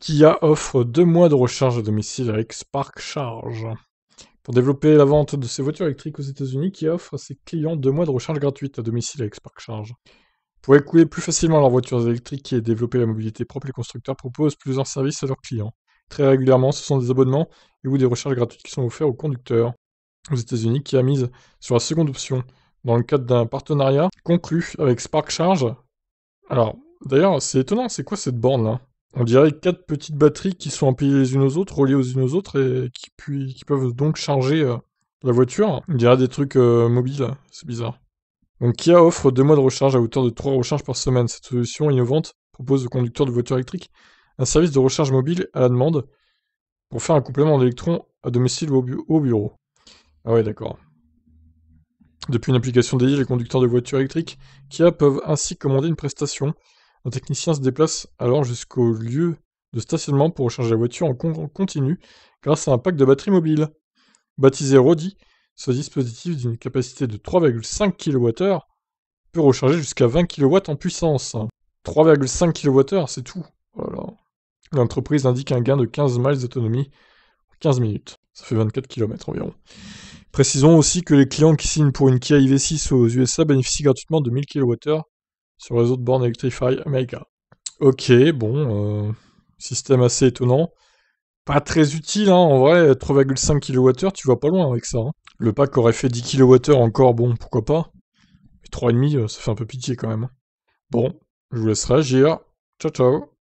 Kia offre deux mois de recharge à domicile avec Spark Charge. Pour développer la vente de ses voitures électriques aux États-Unis, Kia offre à ses clients deux mois de recharge gratuite à domicile avec Spark Charge. Pour écouler plus facilement leurs voitures électriques et développer la mobilité propre, les constructeurs proposent plusieurs services à leurs clients. Très régulièrement, ce sont des abonnements et ou des recharges gratuites qui sont offerts aux conducteurs aux États-Unis, qui a mise sur la seconde option dans le cadre d'un partenariat conclu avec Spark Charge. Alors, d'ailleurs, c'est étonnant, c'est quoi cette borne là on dirait quatre petites batteries qui sont empilées les unes aux autres, reliées aux unes aux autres et qui, peuvent donc charger euh, la voiture. On dirait des trucs euh, mobiles, c'est bizarre. Donc Kia offre deux mois de recharge à hauteur de trois recharges par semaine. Cette solution innovante propose aux conducteurs de voitures électriques un service de recharge mobile à la demande pour faire un complément d'électrons à domicile ou au bureau. Ah ouais, d'accord. Depuis une application dédiée, les conducteurs de voitures électriques Kia peuvent ainsi commander une prestation un technicien se déplace alors jusqu'au lieu de stationnement pour recharger la voiture en continu grâce à un pack de batterie mobile. Baptisé Rodi, ce dispositif d'une capacité de 3,5 kWh peut recharger jusqu'à 20 kW en puissance. 3,5 kWh, c'est tout. Oh L'entreprise indique un gain de 15 miles d'autonomie en 15 minutes. Ça fait 24 km environ. Précisons aussi que les clients qui signent pour une Kia IV6 aux USA bénéficient gratuitement de 1000 kWh sur le réseau de bornes Electrify America. Ok, bon, euh, système assez étonnant. Pas très utile, hein, en vrai, 3,5 kWh, tu vas pas loin avec ça. Hein. Le pack aurait fait 10 kWh encore, bon, pourquoi pas. Mais 3,5, euh, ça fait un peu pitié quand même. Hein. Bon, je vous laisse réagir. Ciao, ciao